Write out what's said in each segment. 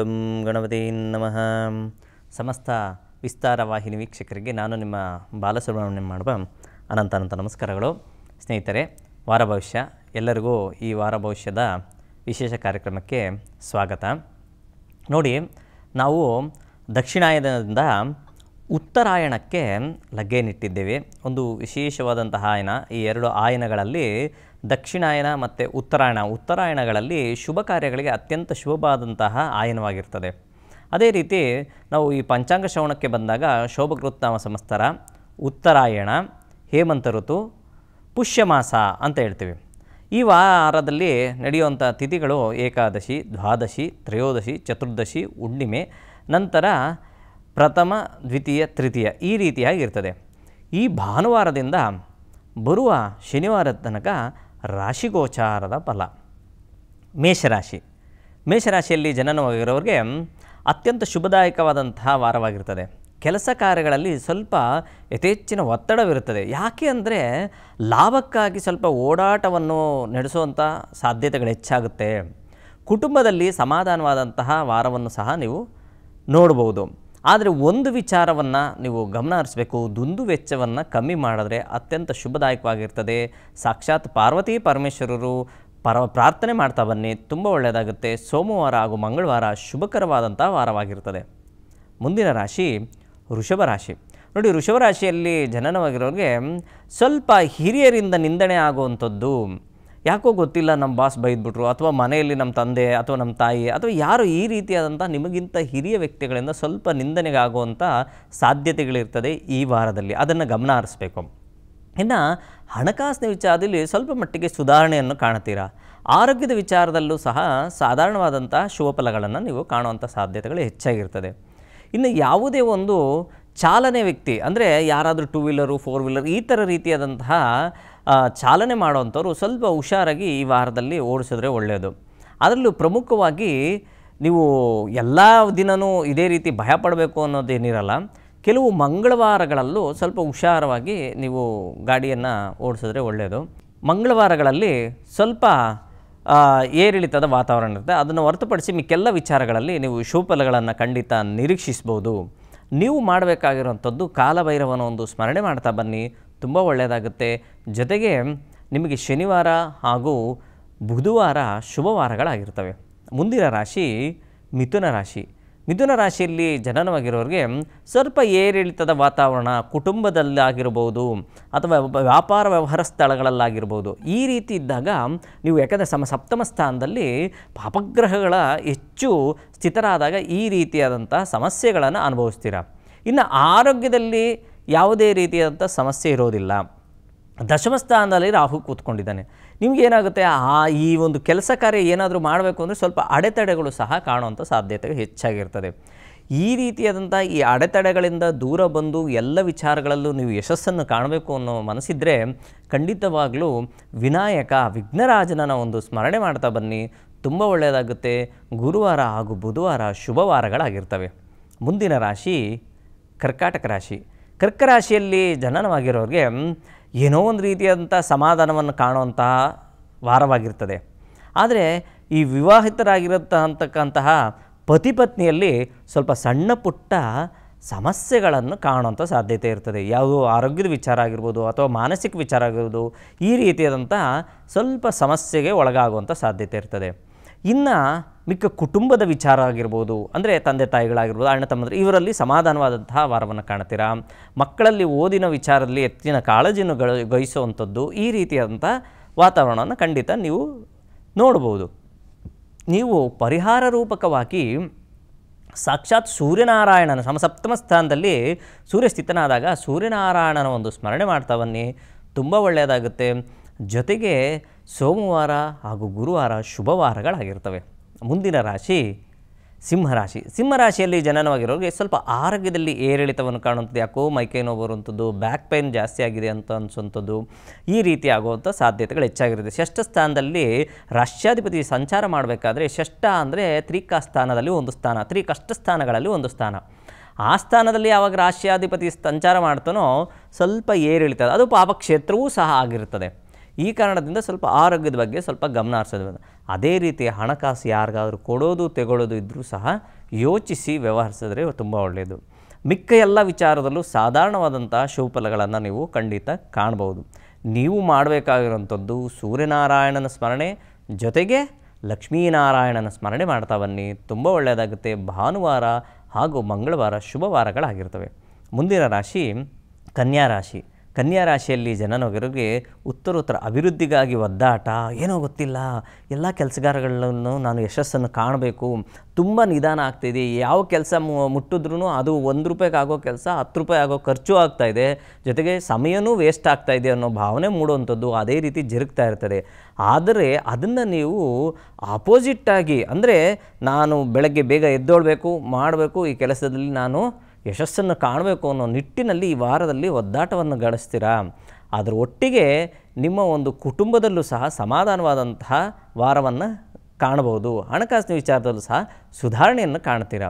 ಗಂ ಗಣಪತಿ ನಮಃ ಸಮಸ್ತ ವಾಹಿನಿ ವೀಕ್ಷಕರಿಗೆ ನಾನು ನಿಮ್ಮ ಬಾಲಸುಬ್ರಹ್ಮಣ್ಯ ಮಾಡುವ ಅನಂತ ಅನಂತ ನಮಸ್ಕಾರಗಳು ಸ್ನೇಹಿತರೆ ವಾರ ಭವಿಷ್ಯ ಎಲ್ಲರಿಗೂ ಈ ವಾರ ಭವಿಷ್ಯದ ವಿಶೇಷ ಕಾರ್ಯಕ್ರಮಕ್ಕೆ ಸ್ವಾಗತ ನೋಡಿ ನಾವು ದಕ್ಷಿಣಾಯನದಿಂದ ಉತ್ತರಾಯಣಕ್ಕೆ ಲಗ್ಗೆಯನ್ನಿಟ್ಟಿದ್ದೇವೆ ಒಂದು ವಿಶೇಷವಾದಂತಹ ಆಯನ ಈ ಎರಡು ಆಯನಗಳಲ್ಲಿ ದಕ್ಷಿಣಾಯನ ಮತ್ತು ಉತ್ತರಾಯಣ ಉತ್ತರಾಯಣಗಳಲ್ಲಿ ಶುಭ ಕಾರ್ಯಗಳಿಗೆ ಅತ್ಯಂತ ಶುಭವಾದಂತಹ ಆಯನವಾಗಿರ್ತದೆ ಅದೇ ರೀತಿ ನಾವು ಈ ಪಂಚಾಂಗ ಶ್ರವಣಕ್ಕೆ ಬಂದಾಗ ಶೋಭಕೃತ್ನಾಮ ಸಂಸ್ಥರ ಉತ್ತರಾಯಣ ಹೇಮಂತ ಋತು ಪುಷ್ಯಮಾಸ ಅಂತ ಹೇಳ್ತೀವಿ ಈ ವಾರದಲ್ಲಿ ನಡೆಯುವಂಥ ತಿಥಿಗಳು ಏಕಾದಶಿ ದ್ವಾದಶಿ ತ್ರಯೋದಶಿ ಚತುರ್ದಶಿ ಹುಣ್ಣಿಮೆ ನಂತರ ಪ್ರಥಮ ದ್ವಿತೀಯ ತೃತೀಯ ಈ ರೀತಿಯಾಗಿರ್ತದೆ ಈ ಭಾನುವಾರದಿಂದ ಬರುವ ಶನಿವಾರದ ತನಕ ರಾಶಿಗೋಚಾರದ ಫಲ ಮೇಷರಾಶಿ ಮೇಷರಾಶಿಯಲ್ಲಿ ಜನನವಾಗಿರೋರಿಗೆ ಅತ್ಯಂತ ಶುಭದಾಯಕವಾದಂತಹ ವಾರವಾಗಿರ್ತದೆ ಕೆಲಸ ಕಾರ್ಯಗಳಲ್ಲಿ ಸ್ವಲ್ಪ ಯಥೇಚ್ಚಿನ ಒತ್ತಡವಿರುತ್ತದೆ ಯಾಕೆ ಅಂದರೆ ಲಾಭಕ್ಕಾಗಿ ಸ್ವಲ್ಪ ಓಡಾಟವನ್ನು ನಡೆಸುವಂಥ ಸಾಧ್ಯತೆಗಳು ಹೆಚ್ಚಾಗುತ್ತೆ ಕುಟುಂಬದಲ್ಲಿ ಸಮಾಧಾನವಾದಂತಹ ವಾರವನ್ನು ಸಹ ನೀವು ನೋಡಬಹುದು ಆದರೆ ಒಂದು ವಿಚಾರವನ್ನು ನೀವು ಗಮನ ಹರಿಸಬೇಕು ದುಂದು ವೆಚ್ಚವನ್ನು ಕಮ್ಮಿ ಮಾಡಿದ್ರೆ ಅತ್ಯಂತ ಶುಭದಾಯಕವಾಗಿರ್ತದೆ ಸಾಕ್ಷಾತ್ ಪಾರ್ವತಿ ಪರಮೇಶ್ವರರು ಪರ ಪ್ರಾರ್ಥನೆ ಮಾಡ್ತಾ ಬನ್ನಿ ತುಂಬ ಒಳ್ಳೆಯದಾಗುತ್ತೆ ಸೋಮವಾರ ಹಾಗೂ ಮಂಗಳವಾರ ಶುಭಕರವಾದಂಥ ವಾರವಾಗಿರ್ತದೆ ಮುಂದಿನ ರಾಶಿ ವೃಷಭ ರಾಶಿ ನೋಡಿ ವೃಷಭ ರಾಶಿಯಲ್ಲಿ ಜನನವಾಗಿರೋರಿಗೆ ಸ್ವಲ್ಪ ಹಿರಿಯರಿಂದ ನಿಂದಣೆ ಆಗುವಂಥದ್ದು ಯಾಕೋ ಗೊತ್ತಿಲ್ಲ ನಮ್ಮ ಬಾಸ್ ಬೈದ್ಬಿಟ್ರು ಅಥವಾ ಮನೆಯಲ್ಲಿ ನಮ್ಮ ತಂದೆ ಅಥವಾ ನಮ್ಮ ತಾಯಿ ಅಥವಾ ಯಾರು ಈ ರೀತಿಯಾದಂಥ ನಿಮಗಿಂತ ಹಿರಿಯ ವ್ಯಕ್ತಿಗಳಿಂದ ಸ್ವಲ್ಪ ನಿಂದನೆಗಾಗುವಂಥ ಸಾಧ್ಯತೆಗಳಿರ್ತದೆ ಈ ವಾರದಲ್ಲಿ ಅದನ್ನು ಗಮನ ಹರಿಸ್ಬೇಕು ಇನ್ನು ಹಣಕಾಸಿನ ವಿಚಾರದಲ್ಲಿ ಸ್ವಲ್ಪ ಮಟ್ಟಿಗೆ ಸುಧಾರಣೆಯನ್ನು ಕಾಣ್ತೀರಾ ಆರೋಗ್ಯದ ವಿಚಾರದಲ್ಲೂ ಸಹ ಸಾಧಾರಣವಾದಂಥ ಶುಭಫಲಗಳನ್ನು ನೀವು ಕಾಣುವಂಥ ಸಾಧ್ಯತೆಗಳು ಹೆಚ್ಚಾಗಿರ್ತದೆ ಇನ್ನು ಯಾವುದೇ ಒಂದು ಚಾಲನೆ ವ್ಯಕ್ತಿ ಅಂದರೆ ಯಾರಾದರೂ ಟೂ ವೀಲರು ಫೋರ್ ವೀಲರ್ ಈ ಥರ ರೀತಿಯಾದಂತಹ ಚಾಲನೆ ಮಾಡುವಂಥವ್ರು ಸ್ವಲ್ಪ ಹುಷಾರಾಗಿ ಈ ವಾರದಲ್ಲಿ ಓಡಿಸಿದ್ರೆ ಒಳ್ಳೆಯದು ಅದರಲ್ಲೂ ಪ್ರಮುಖವಾಗಿ ನೀವು ಎಲ್ಲ ದಿನವೂ ಇದೇ ರೀತಿ ಭಯ ಪಡಬೇಕು ಅನ್ನೋದೇನಿರಲ್ಲ ಕೆಲವು ಮಂಗಳವಾರಗಳಲ್ಲೂ ಸ್ವಲ್ಪ ಹುಷಾರವಾಗಿ ನೀವು ಗಾಡಿಯನ್ನು ಓಡಿಸಿದ್ರೆ ಒಳ್ಳೆಯದು ಮಂಗಳವಾರಗಳಲ್ಲಿ ಸ್ವಲ್ಪ ಏರಿಳಿತದ ವಾತಾವರಣ ಇರುತ್ತೆ ಅದನ್ನು ಹೊರತುಪಡಿಸಿ ಮಿಕ್ಕೆಲ್ಲ ವಿಚಾರಗಳಲ್ಲಿ ನೀವು ಶುಭಫಲಗಳನ್ನು ಖಂಡಿತ ನಿರೀಕ್ಷಿಸ್ಬೋದು ನೀವು ಮಾಡಬೇಕಾಗಿರುವಂಥದ್ದು ಕಾಲಭೈರವನ ಒಂದು ಸ್ಮರಣೆ ಮಾಡ್ತಾ ಬನ್ನಿ ತುಂಬ ಒಳ್ಳೆಯದಾಗುತ್ತೆ ಜೊತೆಗೆ ನಿಮಗೆ ಶನಿವಾರ ಹಾಗೂ ಬುಧವಾರ ಶುಭವಾರಗಳಾಗಿರ್ತವೆ ಮುಂದಿನ ರಾಶಿ ಮಿಥುನ ರಾಶಿ ಮಿಥುನ ರಾಶಿಯಲ್ಲಿ ಜನನವಾಗಿರೋರಿಗೆ ಸ್ವಲ್ಪ ಏರಿಳಿತದ ವಾತಾವರಣ ಕುಟುಂಬದಲ್ಲಾಗಿರ್ಬೋದು ಅಥವಾ ವ್ಯಾಪಾರ ವ್ಯವಹಾರ ಸ್ಥಳಗಳಲ್ಲಾಗಿರ್ಬೋದು ಈ ರೀತಿ ಇದ್ದಾಗ ನೀವು ಯಾಕಂದರೆ ಸಮ ಸಪ್ತಮ ಸ್ಥಾನದಲ್ಲಿ ಪಾಪಗ್ರಹಗಳ ಹೆಚ್ಚು ಸ್ಥಿತರಾದಾಗ ಈ ರೀತಿಯಾದಂಥ ಸಮಸ್ಯೆಗಳನ್ನು ಅನುಭವಿಸ್ತೀರ ಇನ್ನು ಆರೋಗ್ಯದಲ್ಲಿ ಯಾವುದೇ ರೀತಿಯಾದಂಥ ಸಮಸ್ಯೆ ಇರೋದಿಲ್ಲ ದಶಮಸ್ಥಾನದಲ್ಲಿ ರಾಹು ಕೂತ್ಕೊಂಡಿದ್ದಾನೆ ನಿಮಗೇನಾಗುತ್ತೆ ಆ ಈ ಒಂದು ಕೆಲಸ ಕಾರ್ಯ ಏನಾದರೂ ಮಾಡಬೇಕು ಅಂದರೆ ಸ್ವಲ್ಪ ಅಡೆತಡೆಗಳು ಸಹ ಕಾಣುವಂಥ ಸಾಧ್ಯತೆ ಹೆಚ್ಚಾಗಿರ್ತದೆ ಈ ರೀತಿಯಾದಂಥ ಈ ಅಡೆತಡೆಗಳಿಂದ ದೂರ ಬಂದು ಎಲ್ಲ ವಿಚಾರಗಳಲ್ಲೂ ನೀವು ಯಶಸ್ಸನ್ನು ಕಾಣಬೇಕು ಅನ್ನೋ ಮನಸ್ಸಿದ್ರೆ ಖಂಡಿತವಾಗಲೂ ವಿನಾಯಕ ವಿಘ್ನರಾಜನ ಒಂದು ಸ್ಮರಣೆ ಮಾಡ್ತಾ ಬನ್ನಿ ತುಂಬ ಒಳ್ಳೆಯದಾಗುತ್ತೆ ಗುರುವಾರ ಹಾಗೂ ಬುಧವಾರ ಶುಭವಾರಗಳಾಗಿರ್ತವೆ ಮುಂದಿನ ರಾಶಿ ಕರ್ಕಾಟಕ ರಾಶಿ ಕರ್ಕರಾಶಿಯಲ್ಲಿ ರಾಶಿಯಲ್ಲಿ ಜನನವಾಗಿರೋರಿಗೆ ಏನೋ ಒಂದು ರೀತಿಯಾದಂಥ ಸಮಾಧಾನವನ್ನು ಕಾಣುವಂತಹ ವಾರವಾಗಿರ್ತದೆ ಆದರೆ ಈ ವಿವಾಹಿತರಾಗಿರತಕ್ಕಂತಹ ಪತಿಪತ್ನಿಯಲ್ಲಿ ಪತ್ನಿಯಲ್ಲಿ ಸ್ವಲ್ಪ ಸಣ್ಣ ಪುಟ್ಟ ಸಮಸ್ಯೆಗಳನ್ನು ಕಾಣುವಂಥ ಸಾಧ್ಯತೆ ಇರ್ತದೆ ಯಾವುದೋ ಆರೋಗ್ಯದ ವಿಚಾರ ಆಗಿರ್ಬೋದು ಅಥವಾ ಮಾನಸಿಕ ವಿಚಾರ ಆಗಿರ್ಬೋದು ಈ ರೀತಿಯಾದಂಥ ಸ್ವಲ್ಪ ಸಮಸ್ಯೆಗೆ ಒಳಗಾಗುವಂಥ ಸಾಧ್ಯತೆ ಇರ್ತದೆ ಇನ್ನು ಮಿಕ್ಕ ಕುಟುಂಬದ ವಿಚಾರ ಆಗಿರ್ಬೋದು ಅಂದರೆ ತಂದೆ ತಾಯಿಗಳಾಗಿರ್ಬೋದು ಅಣ್ಣ ತಮ್ಮಂದರೆ ಇವರಲ್ಲಿ ಸಮಾಧಾನವಾದಂತಹ ವಾರವನ್ನು ಕಾಣ್ತೀರಾ ಮಕ್ಕಳಲ್ಲಿ ಓದಿನ ವಿಚಾರದಲ್ಲಿ ಹೆಚ್ಚಿನ ಕಾಳಜಿಯನ್ನು ಗಳಿಸುವಂಥದ್ದು ಈ ರೀತಿಯಾದಂಥ ವಾತಾವರಣವನ್ನು ಖಂಡಿತ ನೀವು ನೋಡ್ಬೋದು ನೀವು ಪರಿಹಾರ ರೂಪಕವಾಗಿ ಸಾಕ್ಷಾತ್ ಸೂರ್ಯನಾರಾಯಣನ ಸಮಸಪ್ತಮ ಸ್ಥಾನದಲ್ಲಿ ಸೂರ್ಯಸ್ಥಿತನಾದಾಗ ಸೂರ್ಯನಾರಾಯಣನ ಒಂದು ಸ್ಮರಣೆ ಮಾಡ್ತಾ ಬನ್ನಿ ತುಂಬ ಒಳ್ಳೆಯದಾಗುತ್ತೆ ಜೊತೆಗೆ ಸೋಮವಾರ ಹಾಗೂ ಗುರುವಾರ ಶುಭವಾರಗಳಾಗಿರ್ತವೆ ಮುಂದಿನ ರಾಶಿ ಸಿಂಹರಾಶಿ ಸಿಂಹರಾಶಿಯಲ್ಲಿ ಜನನವಾಗಿರೋರಿಗೆ ಸ್ವಲ್ಪ ಆರೋಗ್ಯದಲ್ಲಿ ಏರಿಳಿತವನ್ನು ಕಾಣುವಂಥದ್ದು ಯಾಕೋ ಮೈಕೈ ನೋವು ಬರುವಂಥದ್ದು ಬ್ಯಾಕ್ ಪೇನ್ ಜಾಸ್ತಿ ಆಗಿದೆ ಅಂತ ಅನಿಸುವಂಥದ್ದು ಈ ರೀತಿ ಆಗುವಂಥ ಸಾಧ್ಯತೆಗಳು ಹೆಚ್ಚಾಗಿರುತ್ತೆ ಷಷ್ಠ ಸ್ಥಾನದಲ್ಲಿ ರಾಷ್ಟ್ರಾಧಿಪತಿ ಸಂಚಾರ ಮಾಡಬೇಕಾದ್ರೆ ಷಷ್ಠ ಅಂದರೆ ತ್ರಿಕಾ ಸ್ಥಾನದಲ್ಲಿ ಒಂದು ಸ್ಥಾನ ಕಷ್ಟ ಸ್ಥಾನಗಳಲ್ಲಿ ಒಂದು ಸ್ಥಾನ ಆ ಸ್ಥಾನದಲ್ಲಿ ಯಾವಾಗ ರಾಷ್ಟ್ರಾಧಿಪತಿ ಸಂಚಾರ ಮಾಡ್ತಾನೋ ಸ್ವಲ್ಪ ಏರಿಳಿತ ಅದು ಪಾಪಕ್ಷೇತ್ರವೂ ಸಹ ಆಗಿರುತ್ತದೆ ಈ ಕಾರಣದಿಂದ ಸ್ವಲ್ಪ ಆರೋಗ್ಯದ ಬಗ್ಗೆ ಸ್ವಲ್ಪ ಗಮನ ಹರಿಸೋದು ಅದೇ ರೀತಿ ಹಣಕಾಸು ಯಾರಿಗಾದರೂ ಕೊಡೋದು ತೆಗೊಳ್ಳೋದು ಇದ್ದರೂ ಸಹ ಯೋಚಿಸಿ ವ್ಯವಹರಿಸಿದ್ರೆ ತುಂಬ ಒಳ್ಳೆಯದು ಮಿಕ್ಕ ಎಲ್ಲ ವಿಚಾರದಲ್ಲೂ ಸಾಧಾರಣವಾದಂಥ ಶುಭಫಲಗಳನ್ನು ನೀವು ಖಂಡಿತ ಕಾಣ್ಬೋದು ನೀವು ಮಾಡಬೇಕಾಗಿರುವಂಥದ್ದು ಸೂರ್ಯನಾರಾಯಣನ ಸ್ಮರಣೆ ಜೊತೆಗೆ ಲಕ್ಷ್ಮೀನಾರಾಯಣನ ಸ್ಮರಣೆ ಮಾಡ್ತಾ ಬನ್ನಿ ತುಂಬ ಒಳ್ಳೆಯದಾಗುತ್ತೆ ಭಾನುವಾರ ಹಾಗೂ ಮಂಗಳವಾರ ಶುಭವಾರಗಳಾಗಿರ್ತವೆ ಮುಂದಿನ ರಾಶಿ ಕನ್ಯಾ ರಾಶಿ ಕನ್ಯಾ ರಾಶಿಯಲ್ಲಿ ಉತ್ತರ ಉತ್ತರೋತ್ತರ ಅಭಿವೃದ್ಧಿಗಾಗಿ ಒದ್ದಾಟ ಏನೋ ಗೊತ್ತಿಲ್ಲ ಎಲ್ಲ ಕೆಲಸಗಾರಗಳನ್ನು ನಾನು ಯಶಸ್ಸನ್ನು ಕಾಣಬೇಕು ತುಂಬ ನಿಧಾನ ಆಗ್ತಾಯಿದೆ ಯಾವ ಕೆಲಸ ಮುಟ್ಟಿದ್ರೂ ಅದು ಒಂದು ರೂಪಾಯಿಗೆ ಆಗೋ ಕೆಲಸ ಹತ್ತು ರೂಪಾಯಿ ಆಗೋ ಖರ್ಚು ಆಗ್ತಾಯಿದೆ ಜೊತೆಗೆ ಸಮಯನೂ ವೇಸ್ಟ್ ಆಗ್ತಾಯಿದೆ ಅನ್ನೋ ಭಾವನೆ ಮೂಡುವಂಥದ್ದು ಅದೇ ರೀತಿ ಜರುಗ್ತಾ ಇರ್ತದೆ ಆದರೆ ಅದನ್ನು ನೀವು ಆಪೋಸಿಟ್ಟಾಗಿ ಅಂದರೆ ನಾನು ಬೆಳಗ್ಗೆ ಬೇಗ ಎದ್ದೋಳಬೇಕು ಮಾಡಬೇಕು ಈ ಕೆಲಸದಲ್ಲಿ ನಾನು ಯಶಸ್ಸನ್ನು ಕಾಣಬೇಕು ಅನ್ನೋ ನಿಟ್ಟಿನಲ್ಲಿ ಈ ವಾರದಲ್ಲಿ ಒದ್ದಾಟವನ್ನು ಗಳಿಸ್ತೀರಾ ಅದರ ಒಟ್ಟಿಗೆ ನಿಮ್ಮ ಒಂದು ಕುಟುಂಬದಲ್ಲೂ ಸಹ ಸಮಾಧಾನವಾದಂತಹ ವಾರವನ್ನು ಕಾಣಬಹುದು ಹಣಕಾಸಿನ ವಿಚಾರದಲ್ಲೂ ಸಹ ಸುಧಾರಣೆಯನ್ನು ಕಾಣ್ತೀರಾ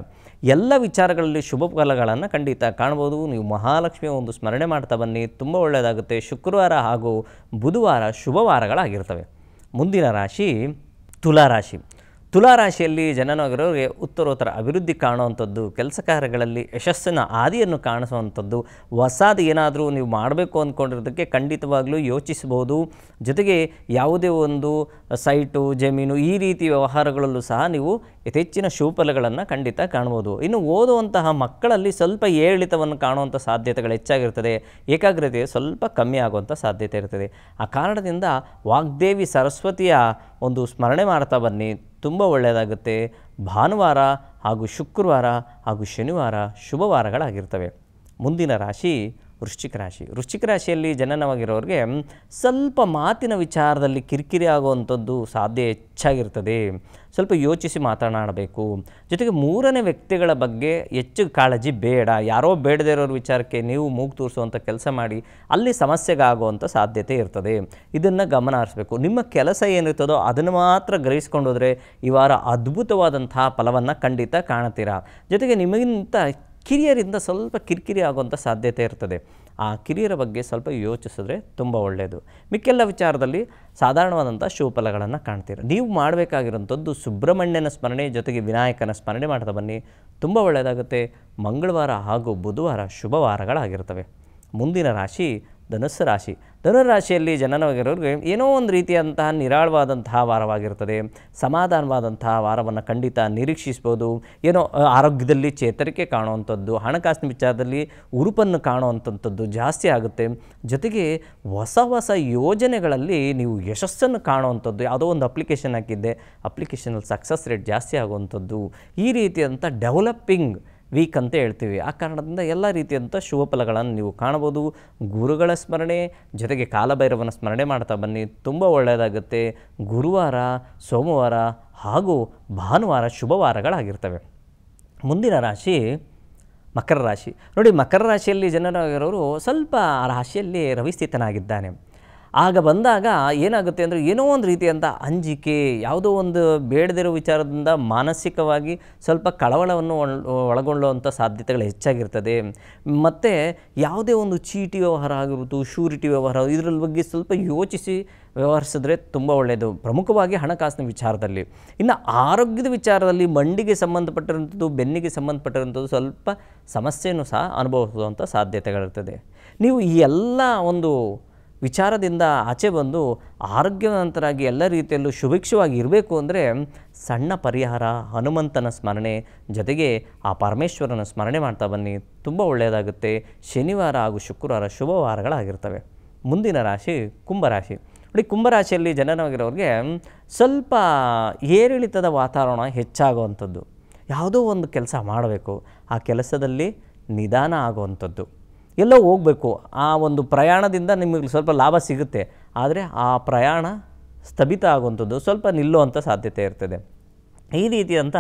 ಎಲ್ಲ ವಿಚಾರಗಳಲ್ಲಿ ಶುಭ ಫಲಗಳನ್ನು ಖಂಡಿತ ಕಾಣ್ಬೋದು ನೀವು ಮಹಾಲಕ್ಷ್ಮಿಯ ಒಂದು ಸ್ಮರಣೆ ಮಾಡ್ತಾ ಬನ್ನಿ ತುಂಬ ಒಳ್ಳೆಯದಾಗುತ್ತೆ ಶುಕ್ರವಾರ ಹಾಗೂ ಬುಧವಾರ ಶುಭವಾರಗಳಾಗಿರ್ತವೆ ಮುಂದಿನ ರಾಶಿ ತುಲಾರಾಶಿ ತುಲಾರಾಶಿಯಲ್ಲಿ ಜನನಗರವರಿಗೆ ಉತ್ತರೋತ್ತರ ಅಭಿವೃದ್ಧಿ ಕಾಣುವಂಥದ್ದು ಕೆಲಸ ಕಾರ್ಯಗಳಲ್ಲಿ ಯಶಸ್ಸಿನ ಹಾದಿಯನ್ನು ಕಾಣಿಸುವಂಥದ್ದು ಹೊಸಾದ ಏನಾದರೂ ನೀವು ಮಾಡಬೇಕು ಅಂದ್ಕೊಂಡಿರೋದಕ್ಕೆ ಖಂಡಿತವಾಗಲೂ ಯೋಚಿಸಬಹುದು ಜೊತೆಗೆ ಯಾವುದೇ ಒಂದು ಸೈಟು ಜಮೀನು ಈ ರೀತಿ ವ್ಯವಹಾರಗಳಲ್ಲೂ ಸಹ ನೀವು ಹೆಚ್ಚಿನ ಶೂಫಲಗಳನ್ನು ಖಂಡಿತ ಕಾಣ್ಬೋದು ಇನ್ನು ಓದುವಂತಹ ಮಕ್ಕಳಲ್ಲಿ ಸ್ವಲ್ಪ ಏಳಿತವನ್ನು ಕಾಣುವಂಥ ಸಾಧ್ಯತೆಗಳು ಹೆಚ್ಚಾಗಿರ್ತದೆ ಏಕಾಗ್ರತೆ ಸ್ವಲ್ಪ ಕಮ್ಮಿ ಆಗುವಂಥ ಸಾಧ್ಯತೆ ಇರ್ತದೆ ಆ ಕಾರಣದಿಂದ ವಾಗ್ದೇವಿ ಸರಸ್ವತಿಯ ಒಂದು ಸ್ಮರಣೆ ಮಾಡ್ತಾ ಬನ್ನಿ ತುಂಬ ಒಳ್ಳೆಯದಾಗುತ್ತೆ ಭಾನುವಾರ ಹಾಗೂ ಶುಕ್ರವಾರ ಹಾಗೂ ಶನಿವಾರ ಶುಭವಾರಗಳಾಗಿರ್ತವೆ ಮುಂದಿನ ರಾಶಿ ವೃಶ್ಚಿಕ ರಾಶಿ ವೃಶ್ಚಿಕ ರಾಶಿಯಲ್ಲಿ ಜನನವಾಗಿರೋರಿಗೆ ಸ್ವಲ್ಪ ಮಾತಿನ ವಿಚಾರದಲ್ಲಿ ಕಿರಿಕಿರಿ ಆಗುವಂಥದ್ದು ಸಾಧ್ಯ ಹೆಚ್ಚಾಗಿರ್ತದೆ ಸ್ವಲ್ಪ ಯೋಚಿಸಿ ಮಾತನಾಡಬೇಕು ಜೊತೆಗೆ ಮೂರನೇ ವ್ಯಕ್ತಿಗಳ ಬಗ್ಗೆ ಹೆಚ್ಚು ಕಾಳಜಿ ಬೇಡ ಯಾರೋ ಬೇಡದೇ ಇರೋರ ವಿಚಾರಕ್ಕೆ ನೀವು ಮೂಗು ತೋರಿಸುವಂಥ ಕೆಲಸ ಮಾಡಿ ಅಲ್ಲಿ ಸಮಸ್ಯೆಗಾಗುವಂಥ ಸಾಧ್ಯತೆ ಇರ್ತದೆ ಇದನ್ನು ಗಮನ ಹರಿಸ್ಬೇಕು ನಿಮ್ಮ ಕೆಲಸ ಏನಿರ್ತದೋ ಅದನ್ನು ಮಾತ್ರ ಗ್ರಹಿಸ್ಕೊಂಡೋದ್ರೆ ಈ ವಾರ ಅದ್ಭುತವಾದಂತಹ ಫಲವನ್ನು ಖಂಡಿತ ಕಾಣ್ತೀರಾ ಜೊತೆಗೆ ನಿಮಗಿಂತ ಕಿರಿಯರಿಂದ ಸ್ವಲ್ಪ ಕಿರಿಕಿರಿ ಆಗುವಂಥ ಸಾಧ್ಯತೆ ಇರ್ತದೆ ಆ ಕಿರಿಯರ ಬಗ್ಗೆ ಸ್ವಲ್ಪ ಯೋಚಿಸಿದ್ರೆ ತುಂಬ ಒಳ್ಳೆಯದು ಮಿಕ್ಕೆಲ್ಲ ವಿಚಾರದಲ್ಲಿ ಸಾಧಾರಣವಾದಂಥ ಶುಭಫಲಗಳನ್ನು ಕಾಣ್ತೀರ ನೀವು ಮಾಡಬೇಕಾಗಿರುವಂಥದ್ದು ಸುಬ್ರಹ್ಮಣ್ಯನ ಸ್ಮರಣೆ ಜೊತೆಗೆ ವಿನಾಯಕನ ಸ್ಮರಣೆ ಮಾಡ್ತಾ ಬನ್ನಿ ತುಂಬ ಒಳ್ಳೆಯದಾಗುತ್ತೆ ಮಂಗಳವಾರ ಹಾಗೂ ಬುಧವಾರ ಶುಭವಾರಗಳಾಗಿರ್ತವೆ ಮುಂದಿನ ರಾಶಿ ಧನುಸ್ಸು ರಾಶಿ ಧನುರಾಶಿಯಲ್ಲಿ ಜನನವಾಗಿರೋರಿಗೆ ಏನೋ ಒಂದು ರೀತಿಯಾದಂತಹ ನಿರಾಳವಾದಂತಹ ವಾರವಾಗಿರ್ತದೆ ಸಮಾಧಾನವಾದಂತಹ ವಾರವನ್ನು ಖಂಡಿತ ನಿರೀಕ್ಷಿಸ್ಬೋದು ಏನೋ ಆರೋಗ್ಯದಲ್ಲಿ ಚೇತರಿಕೆ ಕಾಣುವಂಥದ್ದು ಹಣಕಾಸಿನ ವಿಚಾರದಲ್ಲಿ ಉರುಪನ್ನು ಕಾಣುವಂಥದ್ದು ಜಾಸ್ತಿ ಆಗುತ್ತೆ ಜೊತೆಗೆ ಹೊಸ ಹೊಸ ಯೋಜನೆಗಳಲ್ಲಿ ನೀವು ಯಶಸ್ಸನ್ನು ಕಾಣುವಂಥದ್ದು ಯಾವುದೋ ಒಂದು ಅಪ್ಲಿಕೇಶನ್ ಹಾಕಿದ್ದೆ ಅಪ್ಲಿಕೇಶನಲ್ಲಿ ಸಕ್ಸಸ್ ರೇಟ್ ಜಾಸ್ತಿ ಆಗುವಂಥದ್ದು ಈ ರೀತಿಯಾದಂಥ ಡೆವಲಪಿಂಗ್ ವೀಕ್ ಅಂತ ಹೇಳ್ತೀವಿ ಆ ಕಾರಣದಿಂದ ಎಲ್ಲ ರೀತಿಯಂಥ ಶುಭ ಫಲಗಳನ್ನು ನೀವು ಕಾಣ್ಬೋದು ಗುರುಗಳ ಸ್ಮರಣೆ ಜೊತೆಗೆ ಕಾಲಭೈರವನ ಸ್ಮರಣೆ ಮಾಡ್ತಾ ಬನ್ನಿ ತುಂಬ ಒಳ್ಳೆಯದಾಗುತ್ತೆ ಗುರುವಾರ ಸೋಮವಾರ ಹಾಗೂ ಭಾನುವಾರ ಶುಭವಾರಗಳಾಗಿರ್ತವೆ ಮುಂದಿನ ರಾಶಿ ಮಕರ ರಾಶಿ ನೋಡಿ ಮಕರ ರಾಶಿಯಲ್ಲಿ ಜನರಾಗಿರೋರು ಸ್ವಲ್ಪ ಆ ರಾಶಿಯಲ್ಲಿ ರವಿಸ್ಥಿತನಾಗಿದ್ದಾನೆ ಆಗ ಬಂದಾಗ ಏನಾಗುತ್ತೆ ಅಂದರೆ ಏನೋ ಒಂದು ರೀತಿಯಂಥ ಅಂಜಿಕೆ ಯಾವುದೋ ಒಂದು ಬೇಡದಿರೋ ವಿಚಾರದಿಂದ ಮಾನಸಿಕವಾಗಿ ಸ್ವಲ್ಪ ಕಳವಳವನ್ನು ಒಳಗೊಳ್ಳುವಂಥ ಸಾಧ್ಯತೆಗಳು ಹೆಚ್ಚಾಗಿರ್ತದೆ ಮತ್ತು ಯಾವುದೇ ಒಂದು ಚೀಟಿ ವ್ಯವಹಾರ ಆಗಿರ್ಬೋದು ಶೂರಿಟಿ ವ್ಯವಹಾರ ಇದರ ಬಗ್ಗೆ ಸ್ವಲ್ಪ ಯೋಚಿಸಿ ವ್ಯವಹರಿಸಿದ್ರೆ ತುಂಬ ಒಳ್ಳೆಯದು ಪ್ರಮುಖವಾಗಿ ಹಣಕಾಸಿನ ವಿಚಾರದಲ್ಲಿ ಇನ್ನು ಆರೋಗ್ಯದ ವಿಚಾರದಲ್ಲಿ ಮಂಡಿಗೆ ಸಂಬಂಧಪಟ್ಟಿರುವಂಥದ್ದು ಬೆನ್ನಿಗೆ ಸಂಬಂಧಪಟ್ಟಿರುವಂಥದ್ದು ಸ್ವಲ್ಪ ಸಮಸ್ಯೆಯನ್ನು ಸಹ ಅನುಭವಿಸುವಂಥ ಸಾಧ್ಯತೆಗಳಿರ್ತದೆ ನೀವು ಈ ಎಲ್ಲ ಒಂದು ವಿಚಾರದಿಂದ ಆಚೆ ಬಂದು ಆರೋಗ್ಯವಂತರಾಗಿ ಎಲ್ಲ ರೀತಿಯಲ್ಲೂ ಶುಭಿಕ್ಷವಾಗಿ ಇರಬೇಕು ಅಂದರೆ ಸಣ್ಣ ಪರಿಹಾರ ಹನುಮಂತನ ಸ್ಮರಣೆ ಜೊತೆಗೆ ಆ ಪರಮೇಶ್ವರನ ಸ್ಮರಣೆ ಮಾಡ್ತಾ ಬನ್ನಿ ತುಂಬ ಒಳ್ಳೆಯದಾಗುತ್ತೆ ಶನಿವಾರ ಹಾಗೂ ಶುಕ್ರವಾರ ಶುಭವಾರಗಳಾಗಿರ್ತವೆ ಮುಂದಿನ ರಾಶಿ ಕುಂಭರಾಶಿ ನೋಡಿ ಕುಂಭರಾಶಿಯಲ್ಲಿ ಜನನವಾಗಿರೋರಿಗೆ ಸ್ವಲ್ಪ ಏರಿಳಿತದ ವಾತಾವರಣ ಹೆಚ್ಚಾಗುವಂಥದ್ದು ಯಾವುದೋ ಒಂದು ಕೆಲಸ ಮಾಡಬೇಕು ಆ ಕೆಲಸದಲ್ಲಿ ನಿಧಾನ ಆಗುವಂಥದ್ದು ಎಲ್ಲೋ ಹೋಗಬೇಕು ಆ ಒಂದು ಪ್ರಯಾಣದಿಂದ ನಿಮಗೆ ಸ್ವಲ್ಪ ಲಾಭ ಸಿಗುತ್ತೆ ಆದರೆ ಆ ಪ್ರಯಾಣ ಸ್ಥಗಿತ ಆಗುವಂಥದ್ದು ಸ್ವಲ್ಪ ನಿಲ್ಲುವಂಥ ಸಾಧ್ಯತೆ ಇರ್ತದೆ ಈ ರೀತಿಯಂಥ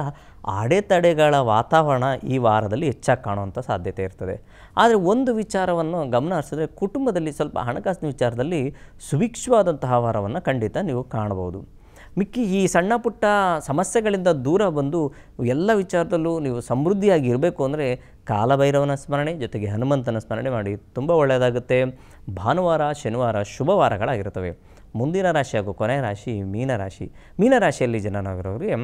ಅಡೆತಡೆಗಳ ವಾತಾವರಣ ಈ ವಾರದಲ್ಲಿ ಹೆಚ್ಚಾಗಿ ಕಾಣುವಂಥ ಸಾಧ್ಯತೆ ಇರ್ತದೆ ಆದರೆ ಒಂದು ವಿಚಾರವನ್ನು ಗಮನ ಹರಿಸಿದ್ರೆ ಕುಟುಂಬದಲ್ಲಿ ಸ್ವಲ್ಪ ಹಣಕಾಸಿನ ವಿಚಾರದಲ್ಲಿ ಸುಭಿಕ್ಷವಾದಂತಹ ವಾರವನ್ನು ಖಂಡಿತ ನೀವು ಕಾಣಬಹುದು ಮಿಕ್ಕಿ ಈ ಸಣ್ಣ ಪುಟ್ಟ ಸಮಸ್ಯೆಗಳಿಂದ ದೂರ ಬಂದು ಎಲ್ಲ ವಿಚಾರದಲ್ಲೂ ನೀವು ಸಮೃದ್ಧಿಯಾಗಿ ಇರಬೇಕು ಅಂದರೆ ಕಾಲಭೈರವನ ಸ್ಮರಣೆ ಜೊತೆಗೆ ಹನುಮಂತನ ಸ್ಮರಣೆ ಮಾಡಿ ತುಂಬ ಒಳ್ಳೆಯದಾಗುತ್ತೆ ಭಾನುವಾರ ಶನಿವಾರ ಶುಭವಾರಗಳಾಗಿರುತ್ತವೆ ಮುಂದಿನ ರಾಶಿ ಹಾಗೂ ಕೊನೆಯ ರಾಶಿ ಮೀನರಾಶಿ ಮೀನರಾಶಿಯಲ್ಲಿ ಜನನಾಗಿರೋರಿಗೆ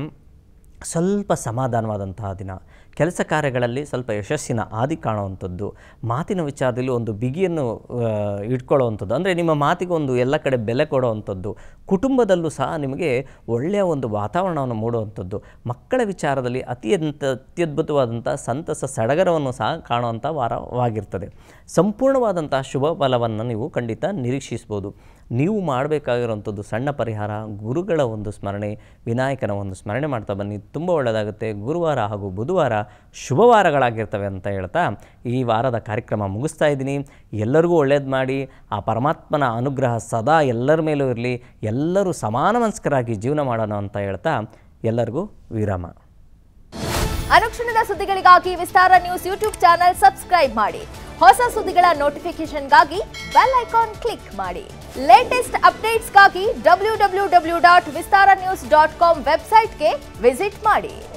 ಸ್ವಲ್ಪ ಸಮಾಧಾನವಾದಂತಹ ದಿನ ಕೆಲಸ ಕಾರ್ಯಗಳಲ್ಲಿ ಸ್ವಲ್ಪ ಯಶಸ್ಸಿನ ಆದಿ ಕಾಣುವಂಥದ್ದು ಮಾತಿನ ವಿಚಾರದಲ್ಲಿ ಒಂದು ಬಿಗಿಯನ್ನು ಇಟ್ಕೊಳ್ಳೋವಂಥದ್ದು ಅಂದರೆ ನಿಮ್ಮ ಮಾತಿಗೊಂದು ಎಲ್ಲ ಕಡೆ ಬೆಲೆ ಕೊಡುವಂಥದ್ದು ಕುಟುಂಬದಲ್ಲೂ ಸಹ ನಿಮಗೆ ಒಳ್ಳೆಯ ಒಂದು ವಾತಾವರಣವನ್ನು ಮೂಡುವಂಥದ್ದು ಮಕ್ಕಳ ವಿಚಾರದಲ್ಲಿ ಅತ್ಯಂತ ಅತ್ಯದ್ಭುತವಾದಂಥ ಸಂತಸ ಸಡಗರವನ್ನು ಸಹ ಕಾಣುವಂಥ ವಾರವಾಗಿರ್ತದೆ ಸಂಪೂರ್ಣವಾದಂಥ ಶುಭ ಫಲವನ್ನು ನೀವು ಖಂಡಿತ ನಿರೀಕ್ಷಿಸ್ಬೋದು ನೀವು ಮಾಡಬೇಕಾಗಿರುವಂಥದ್ದು ಸಣ್ಣ ಪರಿಹಾರ ಗುರುಗಳ ಒಂದು ಸ್ಮರಣೆ ವಿನಾಯಕನ ಒಂದು ಸ್ಮರಣೆ ಮಾಡ್ತಾ ಬನ್ನಿ ತುಂಬ ಒಳ್ಳೆಯದಾಗುತ್ತೆ ಗುರುವಾರ ಹಾಗೂ ಬುಧವಾರ ವಾರಗಳಾಗಿರ್ತವೆ ಅಂತ ಹೇಳ್ತಾ ಈ ವಾರದ ಕಾರ್ಯಕ್ರಮ ಮುಗಿಸ್ತಾ ಇದ್ದೀನಿ ಎಲ್ಲರಿಗೂ ಒಳ್ಳೇದು ಮಾಡಿ ಆ ಪರಮಾತ್ಮನ ಅನುಗ್ರಹ ಸದಾ ಎಲ್ಲರ ಮೇಲೂ ಇರಲಿ ಎಲ್ಲರೂ ಸಮಾನ ಮನಸ್ಕರಾಗಿ ಜೀವನ ಮಾಡೋಣ ಅಂತ ಹೇಳ್ತಾ ಎಲ್ಲರಿಗೂ ವಿರಾಮ ಅನುಕ್ಷಣದ ಸುದ್ದಿಗಳಿಗಾಗಿ Vistara news YouTube channel subscribe ಮಾಡಿ ಹೊಸ ಸುದ್ದಿಗಳ ನೋಟಿಫಿಕೇಶನ್ಗಾಗಿ ಬೆಲ್ ಐಕಾನ್ ಕ್ಲಿಕ್ ಮಾಡಿ ಲೇಟೆಸ್ಟ್ ಅಪ್ಡೇಟ್ಸ್ಗಾಗಿ W W W dot Vistara news dot com ವೆಬ್ಸೈಟ್ಗೆ ವಿಸಿಟ್ ಮಾಡಿ